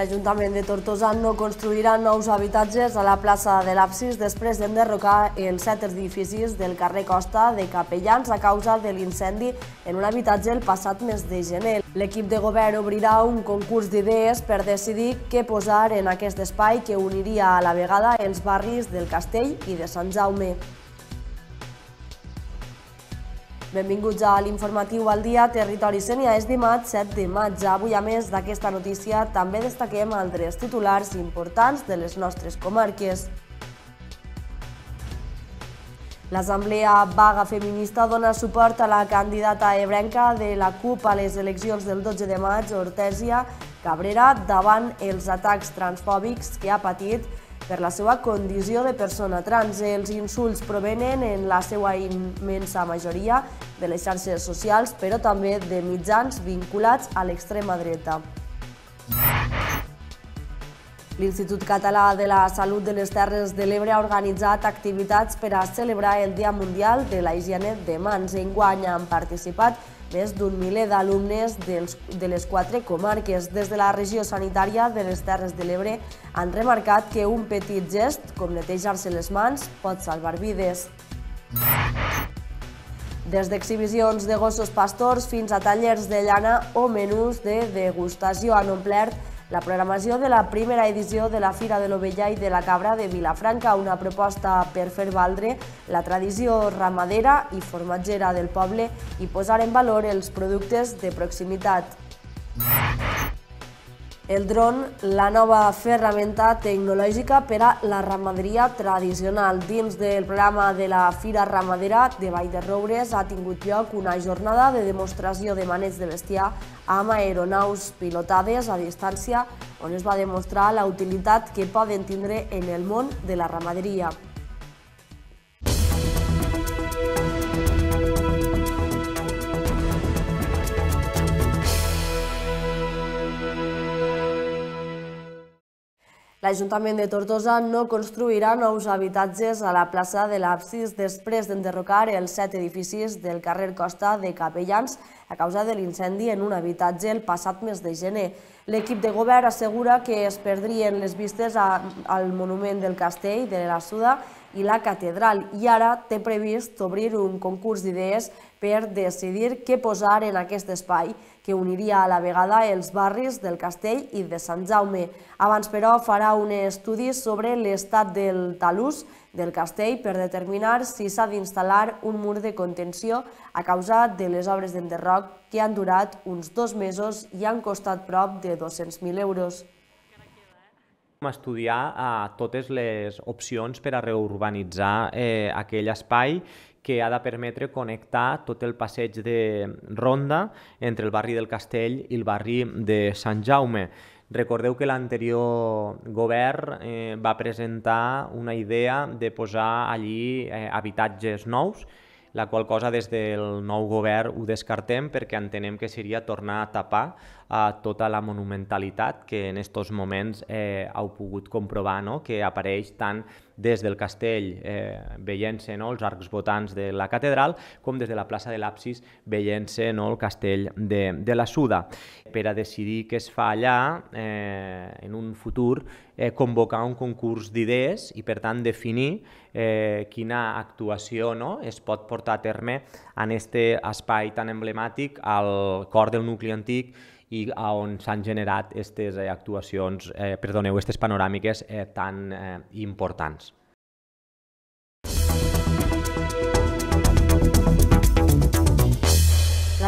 L'Ajuntament de Tortosa no construirà nous habitatges a la plaça de l'Absis després d'enderrocar els set edificis del carrer Costa de Capellans a causa de l'incendi en un habitatge el passat mes de gener. L'equip de govern obrirà un concurs d'idees per decidir què posar en aquest espai que uniria a la vegada els barris del Castell i de Sant Jaume. Benvinguts a l'informatiu al dia Territori Sènia. És dimarts 7 de maig. Avui, a més d'aquesta notícia, també destaquem altres titulars importants de les nostres comarques. L'Assemblea Vaga Feminista dona suport a la candidata ebrenca de la CUP a les eleccions del 12 de maig, Hortèsia Cabrera, davant els atacs transfòbics que ha patit per la seva condició de persona trans, els insults provenen en la seva immensa majoria de les xarxes socials, però també de mitjans vinculats a l'extrema dreta. L'Institut Català de la Salut de les Terres de l'Ebre ha organitzat activitats per a celebrar el Dia Mundial de la Higiene de Mans. Enguany han participat més d'un miler d'alumnes de les quatre comarques. Des de la regió sanitària de les Terres de l'Ebre han remarcat que un petit gest, com netejar-se les mans, pot salvar vides. Des d'exhibicions de gossos pastors fins a tallers de llana o menús de degustació han omplert la programació de la primera edició de la Fira de l'Ovella i de la Cabra de Vilafranca, una proposta per fer valdre la tradició ramadera i formatgera del poble i posar en valor els productes de proximitat el dron, la nova ferramenta tecnològica per a la ramaderia tradicional. Dins del programa de la Fira Ramadera de Vall de Roures ha tingut lloc una jornada de demostració de maneig de bestiar amb aeronaus pilotades a distància on es va demostrar la utilitat que poden tindre en el món de la ramaderia. l'Ajuntament de Tortosa no construirà nous habitatges a la plaça de l'Absis després d'enderrocar els set edificis del carrer Costa de Capellans a causa de l'incendi en un habitatge el passat mes de gener. L'equip de govern assegura que es perdrien les vistes al monument del castell de la Suda i la catedral i ara té previst obrir un concurs d'idees per decidir què posar en aquest espai, que uniria a la vegada els barris del Castell i de Sant Jaume. Abans, però, farà un estudi sobre l'estat del talús del castell per determinar si s'ha d'instal·lar un mur de contenció a causa de les obres d'enderroc que han durat uns dos mesos i han costat prop de 200.000 euros. Vam estudiar eh, totes les opcions per a reurbanitzar eh, aquell espai que ha de permetre connectar tot el passeig de Ronda entre el barri del Castell i el barri de Sant Jaume. Recordeu que l'anterior govern eh, va presentar una idea de posar allí eh, habitatges nous, la qual cosa des del nou govern ho descartem perquè entenem que seria tornar a tapar eh, tota la monumentalitat que en aquests moments eh, heu pogut comprovar, no? que apareix tant des del castell eh, veient-se no, els arcs votants de la catedral, com des de la plaça de l'Apsis veient-se no, el castell de, de la Suda. Per a decidir què es fa allà, eh, en un futur, eh, convocar un concurs d'idees i, per tant, definir eh, quina actuació no, es pot portar a terme en aquest espai tan emblemàtic al cor del nucli antic i a on s'han generat aquestes eh, actuacions, eh, perdoneu, aquestes panoràmiques eh, tan eh, importants.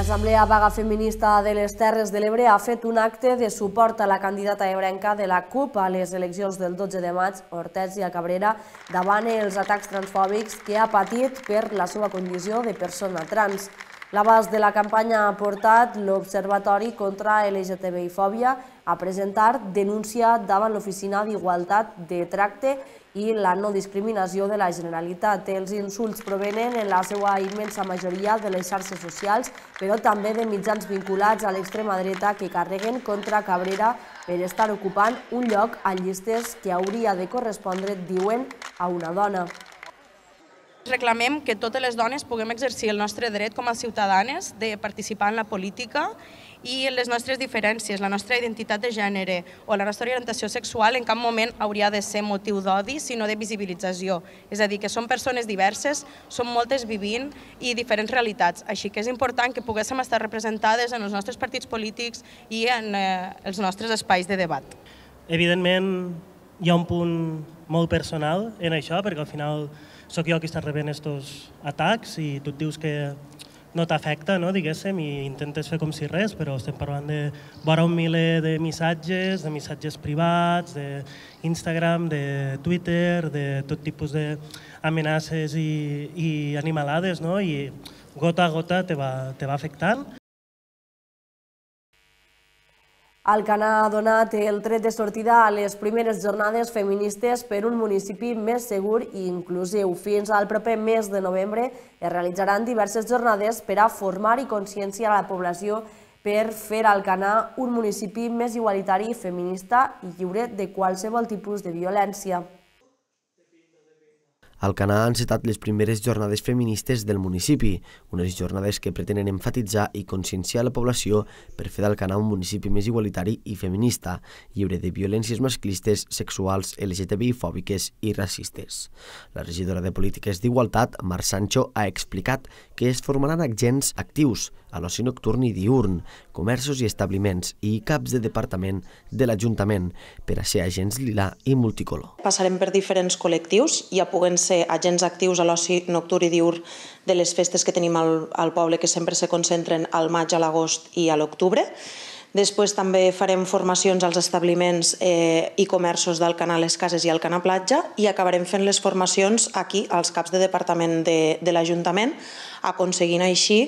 L'Assemblea Vaga Feminista de les Terres de l'Ebre ha fet un acte de suport a la candidata ebrenca de la CUP a les eleccions del 12 de maig, Hortèsia Cabrera, davant els atacs transfòbics que ha patit per la seva condició de persona trans. L'abast de la campanya ha portat l'Observatori contra LGTBI-fòbia a presentar denúncia davant l'Oficina d'Igualtat de Tracte i la no discriminació de la Generalitat. Els insults provenen en la seva immensa majoria de les xarxes socials, però també de mitjans vinculats a l'extrema dreta que carreguen contra Cabrera per estar ocupant un lloc a llistes que hauria de correspondre, diuen, a una dona. Reclamem que totes les dones puguem exercir el nostre dret com a ciutadanes de participar en la política i en les nostres diferències, la nostra identitat de gènere o la nostra orientació sexual en cap moment hauria de ser motiu d'odi, sinó de visibilització. És a dir, que són persones diverses, són moltes vivint i diferents realitats. Així que és important que poguéssim estar representades en els nostres partits polítics i en eh, els nostres espais de debat. Evidentment, hi ha un punt molt personal en això, perquè al final sóc jo qui està rebent aquests atacs i tu et dius que no t'afecta, no, diguéssim, i intentes fer com si res, però estem parlant de vora un miler de missatges, de missatges privats, d'Instagram, de Twitter, de tot tipus d'amenaces i, i animalades, no? i gota a gota te va, te va afectant el que ha donat el tret de sortida a les primeres jornades feministes per un municipi més segur i inclusiu. Fins al proper mes de novembre es realitzaran diverses jornades per a formar i conscienciar la població per fer Canà un municipi més igualitari, feminista i lliure de qualsevol tipus de violència. Al Canà han citat les primeres jornades feministes del municipi, unes jornades que pretenen enfatitzar i conscienciar la població per fer del Canà un municipi més igualitari i feminista, lliure de violències masclistes, sexuals, LGTBI-fòbiques i racistes. La regidora de Polítiques d'Igualtat, Mar Sancho, ha explicat que es formaran agents actius a l'oci nocturn i diurn, comerços i establiments i caps de departament de l'Ajuntament per a ser agents lila i multicolor. Passarem per diferents col·lectius, ja puguen ser ser agents actius a l'oci nocturn i diur de les festes que tenim al, al poble, que sempre se concentren al maig, a l'agost i a l'octubre. Després també farem formacions als establiments eh, i comerços del Canal Les Cases i el Canal Platja i acabarem fent les formacions aquí, als caps de departament de, de l'Ajuntament, aconseguint així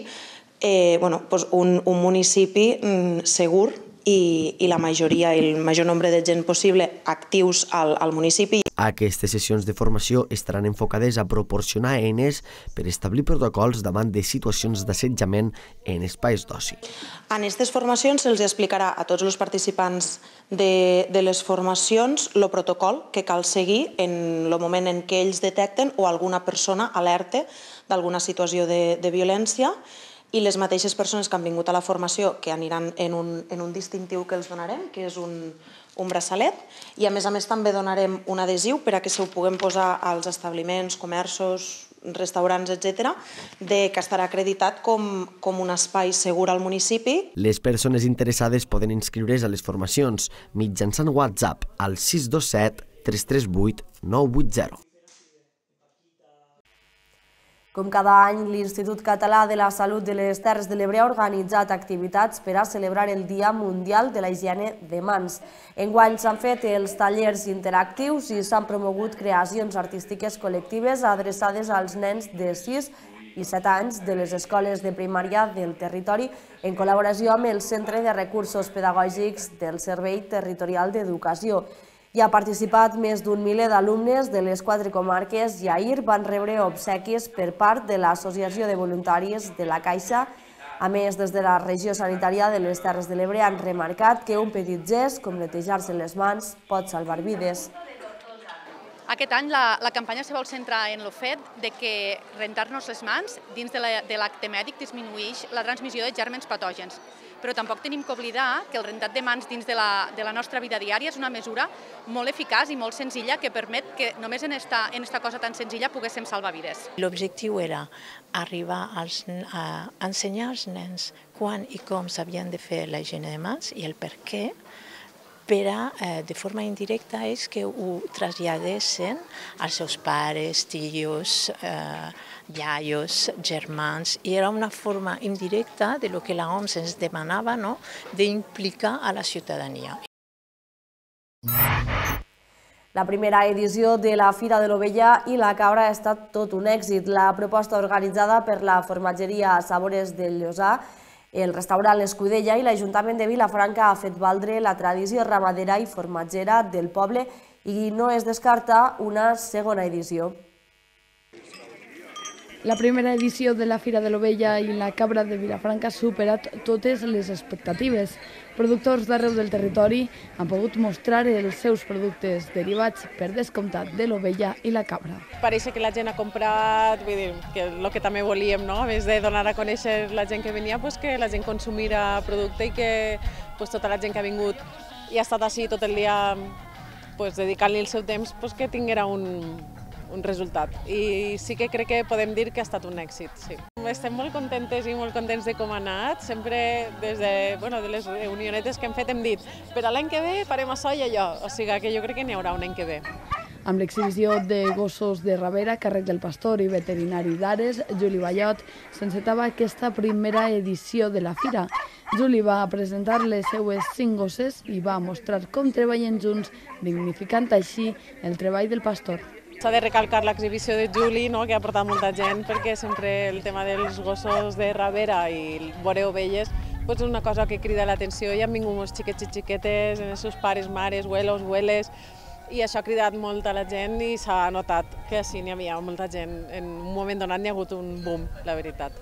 eh, bueno, doncs un, un municipi mm, segur i, i la majoria, el major nombre de gent possible actius al, al municipi. Aquestes sessions de formació estaran enfocades a proporcionar eines per establir protocols davant de situacions d'assetjament en espais d'oci. En aquestes formacions se'ls explicarà a tots els participants de, de les formacions el protocol que cal seguir en el moment en què ells detecten o alguna persona alerta d'alguna situació de, de violència i les mateixes persones que han vingut a la formació que aniran en un, en un distintiu que els donarem, que és un, un braçalet, i a més a més també donarem un adhesiu per a que se ho puguem posar als establiments, comerços, restaurants, etc, de que estarà acreditat com, com un espai segur al municipi. Les persones interessades poden inscriure's a les formacions mitjançant WhatsApp al 627 338 980. Com cada any, l'Institut Català de la Salut de les Terres de l'Ebre ha organitzat activitats per a celebrar el Dia Mundial de la Higiene de Mans. Enguany s'han fet els tallers interactius i s'han promogut creacions artístiques col·lectives adreçades als nens de 6 i 7 anys de les escoles de primària del territori en col·laboració amb el Centre de Recursos Pedagògics del Servei Territorial d'Educació. Hi ha participat més d'un miler d'alumnes de les quatre comarques i ahir van rebre obsequis per part de l'Associació de Voluntaris de la Caixa. A més, des de la Regió Sanitària de les Terres de l'Ebre han remarcat que un petit gest, com netejar-se les mans, pot salvar vides. Aquest any la, la campanya se vol centrar en el fet de que rentar-nos les mans dins de l'acte la, mèdic disminueix la transmissió de germens patògens però tampoc tenim que oblidar que el rentat de mans dins de la, de la nostra vida diària és una mesura molt eficaç i molt senzilla que permet que només en esta, en esta cosa tan senzilla poguéssim salvar vides. L'objectiu era arribar als, a ensenyar als nens quan i com s'havien de fer la higiene de mans i el per què, per a, eh, de forma indirecta, és que ho traslladessin als seus pares, tios, eh, iaios, germans, i era una forma indirecta de lo que la OMS ens demanava no? d'implicar a la ciutadania. La primera edició de la Fira de l'Ovella i la Cabra ha estat tot un èxit. La proposta organitzada per la formatgeria Sabores del Llosà el restaurant L'Escudella i l'Ajuntament de Vilafranca ha fet valdre la tradició ramadera i formatgera del poble i no es descarta una segona edició. La primera edició de la Fira de l'Ovella i la Cabra de Vilafranca ha superat totes les expectatives. Productors d'arreu del territori han pogut mostrar els seus productes derivats per descomptat de l'ovella i la cabra. Pareix que la gent ha comprat, vull dir, que el que també volíem, no? a més de donar a conèixer la gent que venia, pues, que la gent consumira producte i que pues, tota la gent que ha vingut i ha estat així tot el dia pues, dedicant-li el seu temps pues, que tinguera un, un resultat. I sí que crec que podem dir que ha estat un èxit, sí. Estem molt contentes i molt contents de com ha anat. Sempre des de, bueno, de les reunionetes que hem fet hem dit per a l'any que ve farem això i allò. O sigui que jo crec que n'hi haurà un any que ve. Amb l'exhibició de gossos de Ravera, càrrec del pastor i veterinari d'Ares, Juli Ballot, s'encetava aquesta primera edició de la fira. Juli va presentar les seues cinc gosses i va mostrar com treballen junts, dignificant així el treball del pastor. S'ha de recalcar l'exhibició de Juli, no? que ha portat molta gent, perquè sempre el tema dels gossos de Ravera i vore ovelles pues és una cosa que crida l'atenció i han vingut molts xiquets i xiquetes, els eh, seus pares, mares, huelos, hueles, i això ha cridat molt a la gent i s'ha notat que sí, n'hi havia molta gent. En un moment donat n'hi ha hagut un boom, la veritat.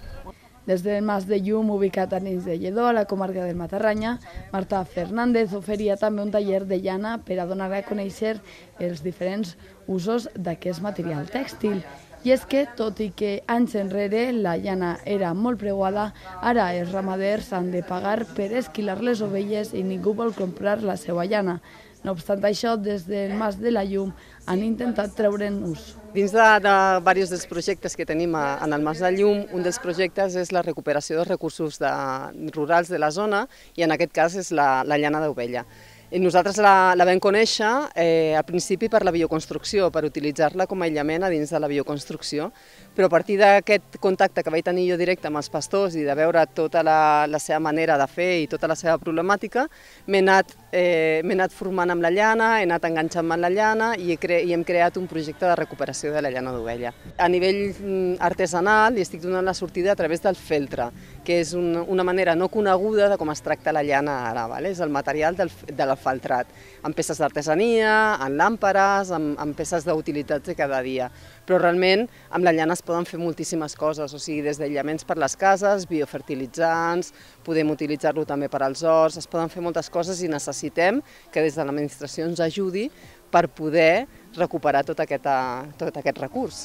Des del Mas de Llum, ubicat a Nins de Lledó, a la comarca del Matarranya, Marta Fernández oferia també un taller de llana per a donar a conèixer els diferents usos d'aquest material tèxtil. I és que, tot i que anys enrere la llana era molt preuada, ara els ramaders han de pagar per esquilar les ovelles i ningú vol comprar la seva llana. No obstant això, des del Mas de la Llum han intentat treure'n ús. Dins de, de diversos dels projectes que tenim a, en el Mas de Llum, un dels projectes és la recuperació dels recursos de, rurals de la zona i en aquest cas és la, la llana d'ovella. Eh, nosaltres la, la vam conèixer eh, al principi per la bioconstrucció, per utilitzar-la com a aïllament a dins de la bioconstrucció, però a partir d'aquest contacte que vaig tenir jo directe amb els pastors i de veure tota la, la seva manera de fer i tota la seva problemàtica, m'he anat eh, m'he anat formant amb la llana, he anat enganxant amb la llana i, he cre i hem creat un projecte de recuperació de la llana d'ovella. A nivell mm, artesanal li estic donant la sortida a través del feltre, que és un, una manera no coneguda de com es tracta la llana ara, vale? és el material del, de l'afaltrat, amb peces d'artesania, en làmperes, amb, amb peces d'utilitats de cada dia però realment amb la llana es poden fer moltíssimes coses, o sigui, des d'aïllaments per les cases, biofertilitzants, podem utilitzar-lo també per als horts, es poden fer moltes coses i necessitem que des de l'administració ens ajudi per poder recuperar tot aquest, eh, tot aquest recurs.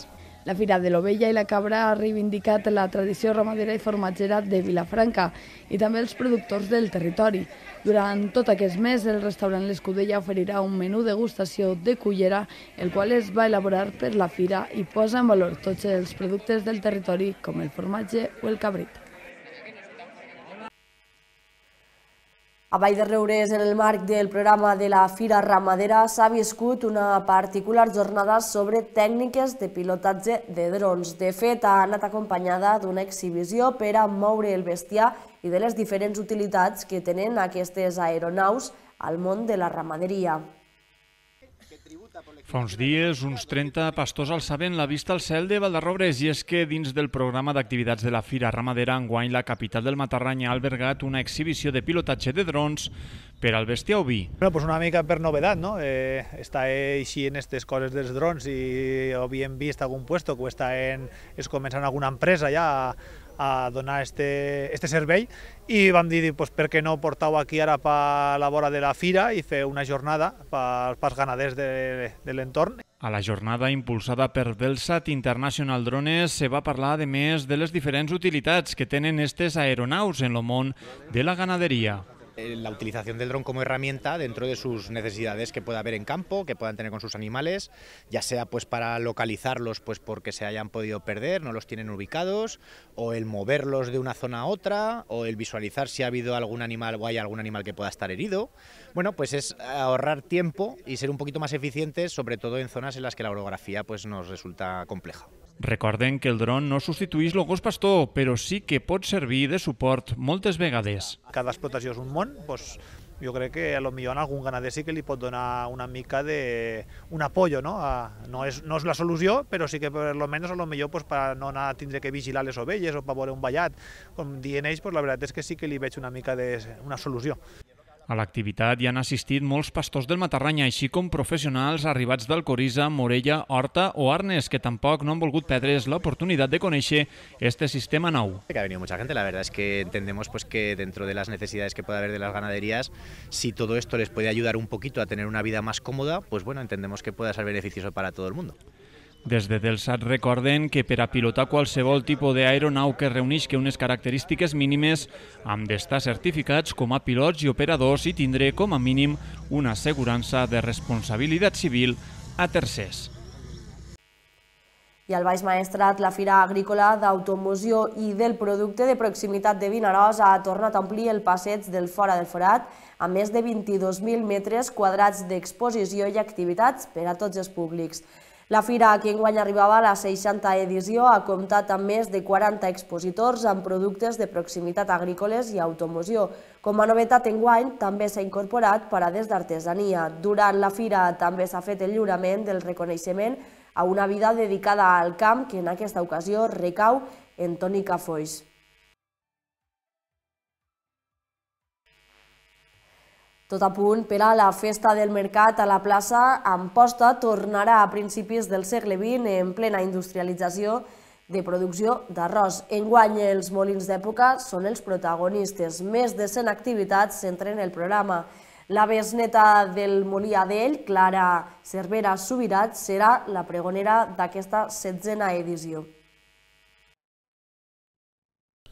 La Fira de l'Ovella i la Cabra ha reivindicat la tradició ramadera i formatgera de Vilafranca i també els productors del territori. Durant tot aquest mes, el restaurant L'Escudella oferirà un menú degustació de cullera, el qual es va elaborar per la fira i posa en valor tots els productes del territori, com el formatge o el cabrit. A Vall de Reures, en el marc del programa de la Fira Ramadera, s'ha viscut una particular jornada sobre tècniques de pilotatge de drons. De fet, ha anat acompanyada d'una exhibició per a moure el bestiar i de les diferents utilitats que tenen aquestes aeronaus al món de la ramaderia. Fa uns dies, uns 30 pastors alçaven la vista al cel de Valdarrobres i és que dins del programa d'activitats de la Fira Ramadera enguany la capital del Matarranya ha albergat una exhibició de pilotatge de drons per al bestiar oví. Bueno, pues una mica per novedat, no? Eh, està així en aquestes coses dels drons i ho havíem vist algun puesto que està en, es començant alguna empresa ja a donar este, este servei i vam dir, doncs, per què no portau aquí ara per la vora de la fira i fer una jornada pels, pels ganaders de, de l'entorn. A la jornada impulsada per Delsat International Drones se va parlar, de més, de les diferents utilitats que tenen aquestes aeronaus en el món de la ganaderia. Eh, la utilización del dron como herramienta dentro de sus necesidades que pueda haber en campo, que puedan tener con sus animales, ya sea pues para localizarlos pues porque se hayan podido perder, no los tienen ubicados, o el moverlos de una zona a otra, o el visualizar si ha habido algún animal o hay algún animal que pueda estar herido. Bueno, pues es ahorrar tiempo y ser un poquito más eficientes, sobre todo en zonas en las que la orografía pues nos resulta compleja. Recordem que el dron no substitueix el gos pastor, però sí que pot servir de suport moltes vegades. Cada explotació és un món, doncs jo crec que a lo millor en algun ganader sí que li pot donar una mica de un apoyo, no? A, no, és, no és la solució, però sí que per lo menos a lo millor pues, per no anar a tindre que vigilar les ovelles o per veure un ballat, com dient ells, pues, la veritat és que sí que li veig una mica de una solució. A l'activitat hi han assistit molts pastors del Matarranya, així com professionals arribats del Corisa, Morella, Horta o Arnes, que tampoc no han volgut perdre's l'oportunitat de conèixer este sistema nou. ha venido mucha gente, la verdad es que entendemos pues, que dentro de las necesidades que puede haber de las ganaderías, si todo esto les puede ayudar un poquito a tener una vida más cómoda, pues bueno, entendemos que pueda ser beneficioso para todo el mundo. Des de Delsat recorden que per a pilotar qualsevol tipus d'aeronau que reuneixi unes característiques mínimes han d'estar certificats com a pilots i operadors i tindré com a mínim una assegurança de responsabilitat civil a tercers. I al Baix Maestrat, la Fira Agrícola d'Automoció i del Producte de Proximitat de Vinaròs ha tornat a omplir el passeig del Fora del Forat a més de 22.000 metres quadrats d'exposició i activitats per a tots els públics. La fira que enguany arribava a la 60a edició ha comptat amb més de 40 expositors amb productes de proximitat agrícoles i automoció. Com a novetat enguany, també s'ha incorporat parades d'artesania. Durant la fira també s'ha fet el lliurament del reconeixement a una vida dedicada al camp que en aquesta ocasió recau en Toni Cafoix. Tot a punt per a la festa del mercat a la plaça Amposta tornarà a principis del segle XX en plena industrialització de producció d'arròs. Enguany, els molins d'època són els protagonistes. Més de 100 activitats s'entren el programa. La besneta del Molí Adell, Clara Cervera Subirat, serà la pregonera d'aquesta setzena edició.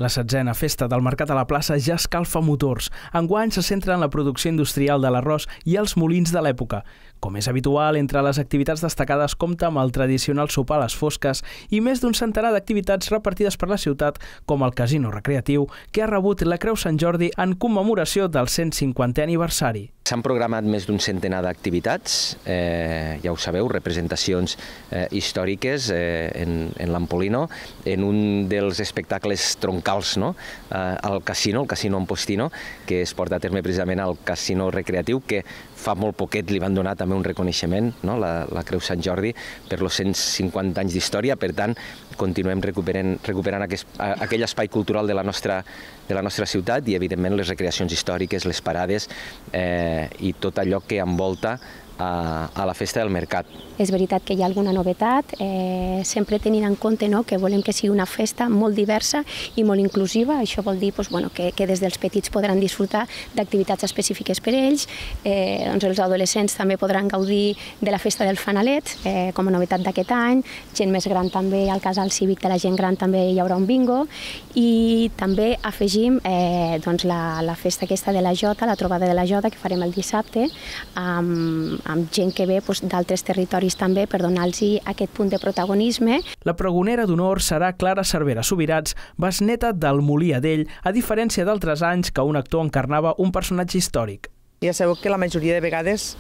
La setzena festa del Mercat a la plaça ja escalfa motors. Enguany se centra en la producció industrial de l'arròs i els molins de l'època. Com és habitual, entre les activitats destacades compta amb el tradicional sopar a les fosques i més d'un centenar d'activitats repartides per la ciutat, com el casino recreatiu, que ha rebut la Creu Sant Jordi en commemoració del 150è aniversari. S'han programat més d'un centenar d'activitats, eh, ja ho sabeu, representacions eh, històriques eh, en, en l'Ampolino, en un dels espectacles troncals, no? eh, el casino, el casino Ampostino, que es porta a terme precisament al casino recreatiu, que fa molt poquet li van donar també també un reconeixement, no? la, la Creu Sant Jordi, per los 150 anys d'història. Per tant, continuem recuperant, recuperant aquest, aquell espai cultural de la, nostra, de la nostra ciutat i, evidentment, les recreacions històriques, les parades eh, i tot allò que envolta a, a la festa del mercat. És veritat que hi ha alguna novetat, eh, sempre tenint en compte no, que volem que sigui una festa molt diversa i molt inclusiva, això vol dir doncs, bueno, que, que des dels petits podran disfrutar d'activitats específiques per ells, eh, doncs els adolescents també podran gaudir de la festa del fanalet eh, com a novetat d'aquest any, gent més gran també, al casal cívic de la gent gran també hi haurà un bingo, i també afegim eh, doncs la, la festa aquesta de la Jota, la trobada de la Jota que farem el dissabte, amb, amb gent que ve d'altres doncs, territoris també per donar-los aquest punt de protagonisme. La pregonera d'honor serà Clara Cervera Subirats, besneta del Molí Adell, a diferència d'altres anys que un actor encarnava un personatge històric. Ja sabeu que la majoria de vegades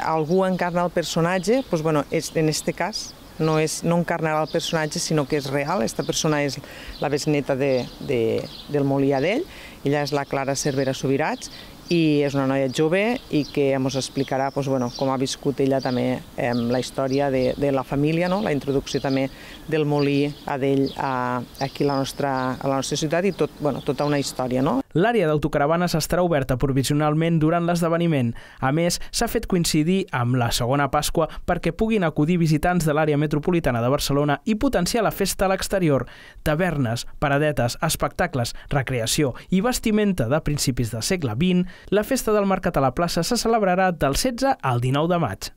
algú encarna el personatge, doncs, bueno, és, en aquest cas no, és, no encarnarà el personatge, sinó que és real. Aquesta persona és la besneta de, de, del Molí Adell, ella és la Clara Cervera Subirats, i és una noia jove i que ens explicarà doncs, bueno, com ha viscut ella també eh, la història de, de la família, no? la introducció també del molí Adell a, aquí a la, nostra, a la nostra ciutat i tot, bueno, tota una història. No? L'àrea d'autocaravanes estarà oberta provisionalment durant l'esdeveniment. A més, s'ha fet coincidir amb la segona Pasqua perquè puguin acudir visitants de l'àrea metropolitana de Barcelona i potenciar la festa a l'exterior. Tavernes, paradetes, espectacles, recreació i vestimenta de principis del segle XX, la festa del Mercat a la Plaça se celebrarà del 16 al 19 de maig.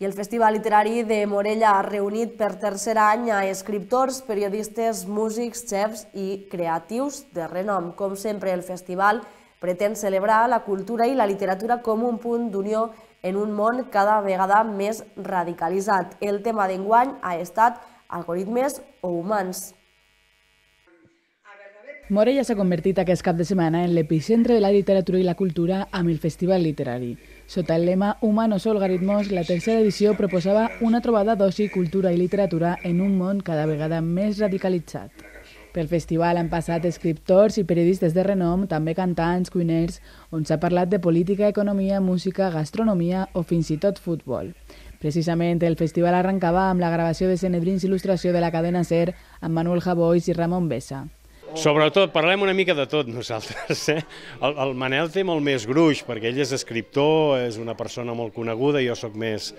I el Festival Literari de Morella ha reunit per tercer any a escriptors, periodistes, músics, xefs i creatius de renom. Com sempre, el festival pretén celebrar la cultura i la literatura com un punt d'unió en un món cada vegada més radicalitzat. El tema d'enguany ha estat algoritmes o humans. Morella s'ha convertit aquest cap de setmana en l'epicentre de la literatura i la cultura amb el Festival Literari. Sota el lema Humanos Algoritmos, la tercera edició proposava una trobada d'oci, cultura i literatura en un món cada vegada més radicalitzat. Pel festival han passat escriptors i periodistes de renom, també cantants, cuiners, on s'ha parlat de política, economia, música, gastronomia o fins i tot futbol. Precisament, el festival arrencava amb la gravació de Cenebrins Il·lustració de la cadena SER amb Manuel Javois i Ramon Bessa. Oh. Sobretot, parlem una mica de tot nosaltres. Eh? El, el Manel té molt més gruix, perquè ell és escriptor, és una persona molt coneguda, jo sóc més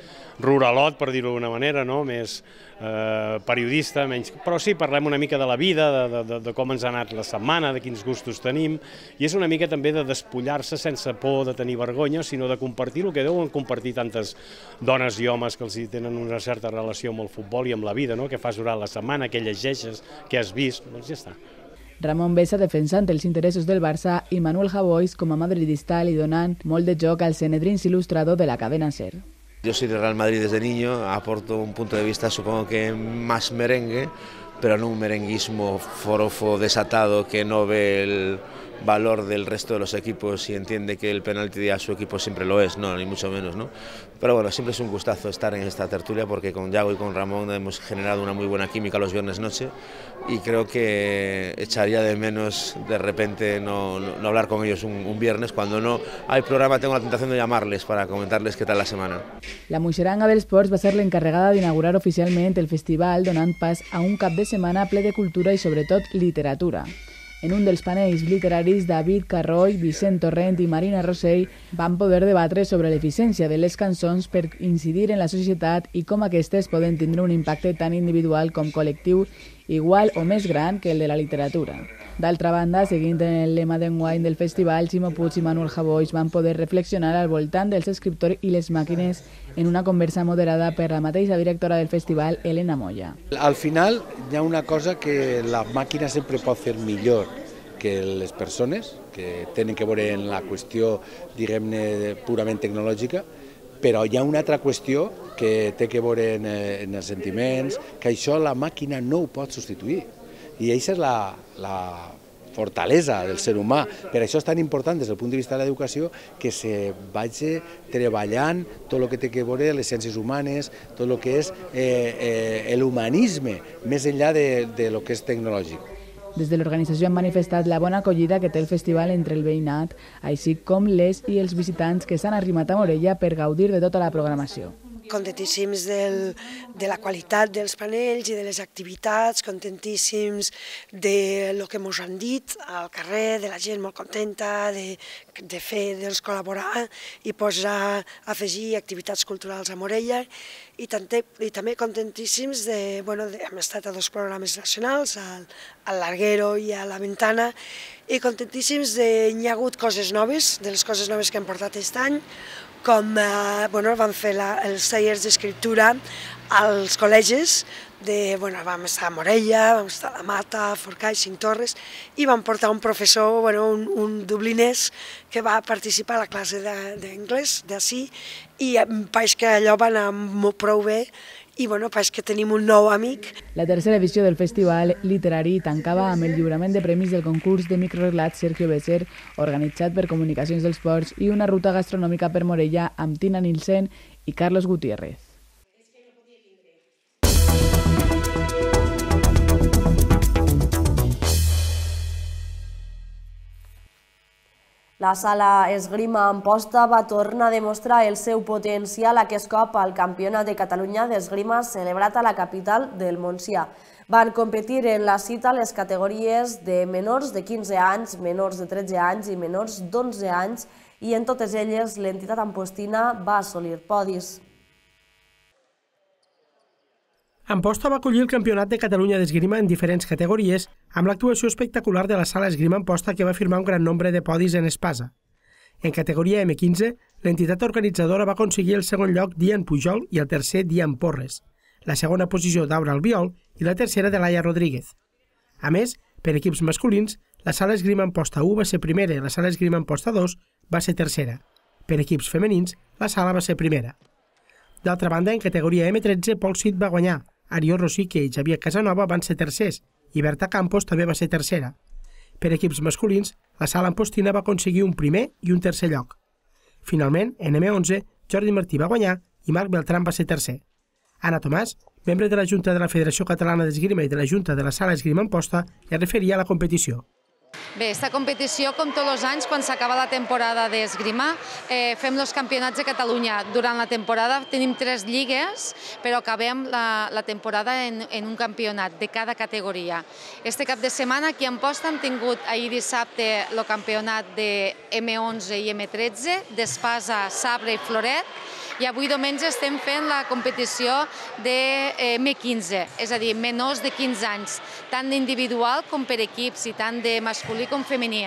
ruralot, per dir-ho d'una manera, no? més eh, periodista, menys... Però sí, parlem una mica de la vida, de, de, de com ens ha anat la setmana, de quins gustos tenim, i és una mica també de despullar-se sense por de tenir vergonya, sinó de compartir el que deuen compartir tantes dones i homes que els hi tenen una certa relació amb el futbol i amb la vida, no? que fas durant la setmana, que llegeixes, que has vist, doncs ja està. Ramón Besa, defensante los intereses del Barça, y Manuel Javois como a madridista y donán molt de al Senedrins ilustrado de la cadena SER. Yo soy de Real Madrid desde niño, aporto un punto de vista supongo que más merengue, pero no un merenguismo forofo desatado que no ve el, valor del resto de los equipos y entiende que el penalti a su equipo siempre lo es, no, ni mucho menos, ¿no? Pero bueno, siempre es un gustazo estar en esta tertulia porque con Yago y con Ramón hemos generado una muy buena química los viernes noche y creo que echaría de menos de repente no, no, hablar con ellos un, viernes. Cuando no hay programa tengo la tentación de llamarles para comentarles qué tal la semana. La Moixeranga del Sports va a ser la encargada de inaugurar oficialmente el festival donant paz a un cap de semana... ple de cultura y sobre todo literatura. En un dels panells literaris, David Carroll, Vicent Torrent i Marina Rossell van poder debatre sobre l'eficiència de les cançons per incidir en la societat i com aquestes poden tindre un impacte tan individual com col·lectiu, igual o més gran que el de la literatura. D'altra banda, seguint el lema d'enguany del festival, Ximo Puig i Manuel Javois van poder reflexionar al voltant dels escriptors i les màquines en una conversa moderada per la mateixa directora del festival, Elena Moya. Al final hi ha una cosa que la màquina sempre pot fer millor que les persones, que tenen que veure en la qüestió, diguem-ne, purament tecnològica, però hi ha una altra qüestió que té que veure en, eh, en els sentiments, que això la màquina no ho pot substituir. I això és la, la fortalesa del ser humà. Per això és tan important des del punt de vista de l'educació que se vagi treballant tot el que té que veure les ciències humanes, tot el que és eh, eh, l'humanisme, més enllà de, de lo que és tecnològic. Des de l'organització han manifestat la bona acollida que té el festival entre el veïnat, així com les i els visitants que s'han arrimat a Morella per gaudir de tota la programació contentíssims del, de la qualitat dels panells i de les activitats, contentíssims de lo que ens han dit al carrer, de la gent molt contenta, de, de fer, doncs, col·laborar i posar, afegir activitats culturals a Morella i, tante, i també contentíssims de, bueno, de, hem estat a dos programes nacionals, al, al Larguero i a la Ventana, i contentíssims de, hi ha hagut coses noves, de les coses noves que hem portat aquest any, com eh, bueno, van fer la, els tallers d'escriptura als col·legis, de, bueno, vam estar a Morella, vam estar a la Mata, a Forcall, Cinc Torres, i vam portar un professor, bueno, un, un dublinès, que va participar a la classe d'anglès d'ací, i em pareix que allò va anar molt prou bé, i bueno, és que tenim un nou amic. La tercera edició del Festival Literari tancava amb el lliurament de premis del concurs de microrelats Sergio Becer, organitzat per Comunicacions dels Ports i una ruta gastronòmica per Morella amb Tina Nilsen i Carlos Gutiérrez. La sala Esgrima Amposta va tornar a demostrar el seu potencial aquest cop al Campionat de Catalunya d'Esgrima celebrat a la capital del Montsià. Van competir en la cita les categories de menors de 15 anys, menors de 13 anys i menors d'11 anys i en totes elles l'entitat ampostina va assolir podis. Amposta va acollir el Campionat de Catalunya d'Esgrima en diferents categories, amb l'actuació espectacular de la sala Esgrima Amposta que va firmar un gran nombre de podis en espasa. En categoria M15, l'entitat organitzadora va aconseguir el segon lloc Dian Pujol i el tercer Dian Porres, la segona posició d'Aura Albiol i la tercera de Laia Rodríguez. A més, per equips masculins, la sala Esgrima Amposta 1 va ser primera i la sala Esgrima Amposta 2 va ser tercera. Per equips femenins, la sala va ser primera. D'altra banda, en categoria M13, Pol Cid va guanyar, Ariol Rosique i Xavier Casanova van ser tercers i Berta Campos també va ser tercera. Per equips masculins, la sala ampostina va aconseguir un primer i un tercer lloc. Finalment, en M11, Jordi Martí va guanyar i Marc Beltran va ser tercer. Ana Tomàs, membre de la Junta de la Federació Catalana d'Esgrima i de la Junta de la Sala Esgrima Amposta, ja referia a la competició. Bé, esta competició, com tots els anys, quan s'acaba la temporada d'esgrima, eh, fem els campionats de Catalunya. Durant la temporada tenim tres lligues, però acabem la, la temporada en, en un campionat de cada categoria. Este cap de setmana aquí a Amposta hem tingut ahir dissabte el campionat de M11 i M13, d'espasa, sabre i floret, i avui diumenge estem fent la competició de eh, M15, és a dir, menors de 15 anys, tant individual com per equips i tant de masculí com femení.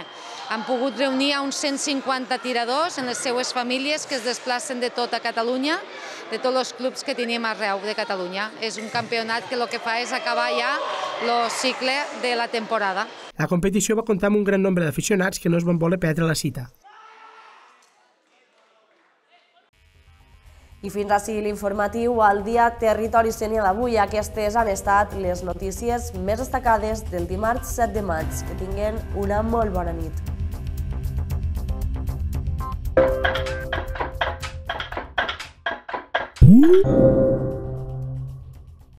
Han pogut reunir a uns 150 tiradors en les seues famílies que es desplacen de tota Catalunya, de tots els clubs que tenim arreu de Catalunya. És un campionat que el que fa és acabar ja el cicle de la temporada. La competició va comptar amb un gran nombre d'aficionats que no es van voler perdre la cita. I fins ací l'informatiu al dia Territori Senial d'avui. Aquestes han estat les notícies més destacades del dimarts 7 de maig. Que tinguin una molt bona nit. Mm-hmm.